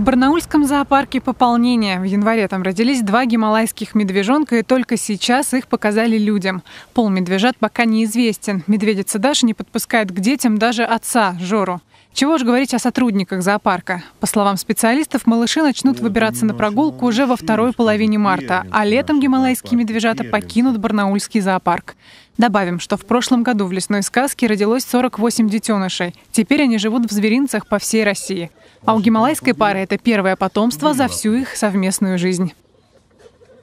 В Барнаульском зоопарке пополнение. В январе там родились два гималайских медвежонка, и только сейчас их показали людям. Пол медвежат пока неизвестен. Медведица Даша не подпускает к детям даже отца Жору. Чего же говорить о сотрудниках зоопарка? По словам специалистов, малыши начнут ну, выбираться на прогулку уже во второй половине марта, а летом гималайские медвежата покинут Барнаульский зоопарк. Добавим, что в прошлом году в лесной сказке родилось 48 детенышей. Теперь они живут в зверинцах по всей России. А у гималайской пары это первое потомство за всю их совместную жизнь.